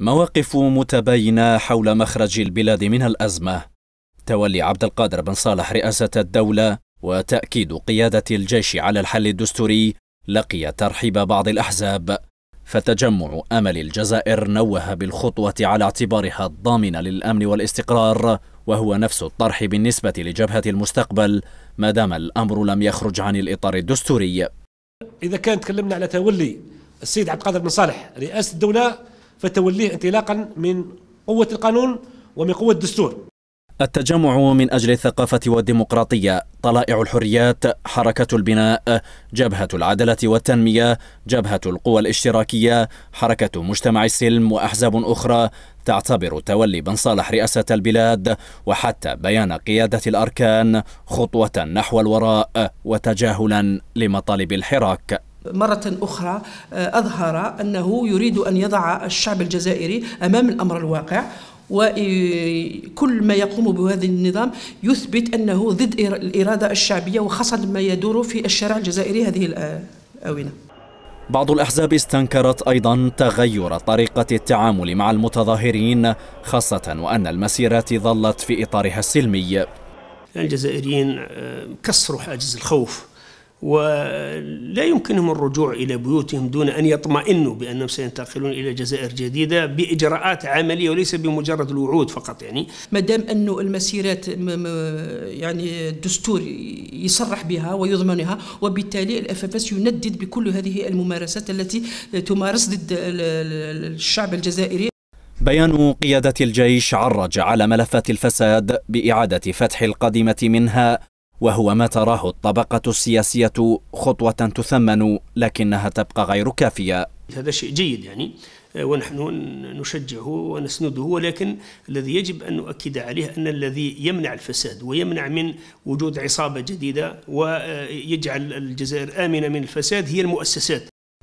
مواقف متباينة حول مخرج البلاد من الأزمة تولي عبد القادر بن صالح رئاسة الدولة وتأكيد قيادة الجيش على الحل الدستوري لقي ترحيب بعض الأحزاب فتجمع أمل الجزائر نوه بالخطوة على اعتبارها الضامنة للأمن والاستقرار وهو نفس الطرح بالنسبة لجبهة المستقبل ما دام الأمر لم يخرج عن الإطار الدستوري إذا كان تكلمنا على تولي السيد عبد القادر بن صالح رئاسة الدولة فتوليه انطلاقا من قوة القانون ومن قوة الدستور التجمع من أجل الثقافة والديمقراطية طلائع الحريات حركة البناء جبهة العدالة والتنمية جبهة القوى الاشتراكية حركة مجتمع السلم وأحزاب أخرى تعتبر تولي بن صالح رئاسة البلاد وحتى بيان قيادة الأركان خطوة نحو الوراء وتجاهلا لمطالب الحراك مرة أخرى آه، أظهر أنه يريد أن يضع الشعب الجزائري أمام الأمر الواقع وكل ما يقوم بهذا النظام يثبت أنه ضد الإرادة الشعبية وخاصة ما يدور في الشارع الجزائري هذه الآونة آه، بعض الأحزاب استنكرت أيضا تغير طريقة التعامل مع المتظاهرين خاصة وأن المسيرات ظلت في إطارها السلمي الجزائريين آه، كسروا حاجز الخوف ولا يمكنهم الرجوع إلى بيوتهم دون أن يطمئنوا بأنهم سينتقلون إلى جزائر جديدة بإجراءات عملية وليس بمجرد الوعود فقط يعني ما دام أنه المسيرات يعني الدستور يصرح بها ويضمنها وبالتالي الاف اف يندد بكل هذه الممارسات التي تمارس ضد الشعب الجزائري بيان قيادة الجيش عرج على ملفات الفساد بإعادة فتح القادمة منها وهو ما تراه الطبقة السياسية خطوة تثمن لكنها تبقى غير كافية هذا شيء جيد يعني آه، ونحن نشجعه ونسنده ولكن الذي يجب أن نؤكد عليه أن الذي يمنع الفساد ويمنع من وجود عصابة جديدة ويجعل الجزائر آمنة من الفساد هي المؤسسات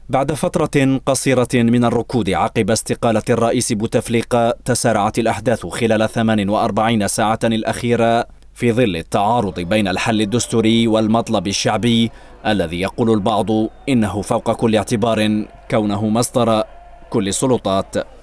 بعد فترة قصيرة من الركود عقب استقالة الرئيس بوتفليقة تسارعت الأحداث خلال 48 ساعة الأخيرة في ظل التعارض بين الحل الدستوري والمطلب الشعبي الذي يقول البعض إنه فوق كل اعتبار كونه مصدر كل السلطات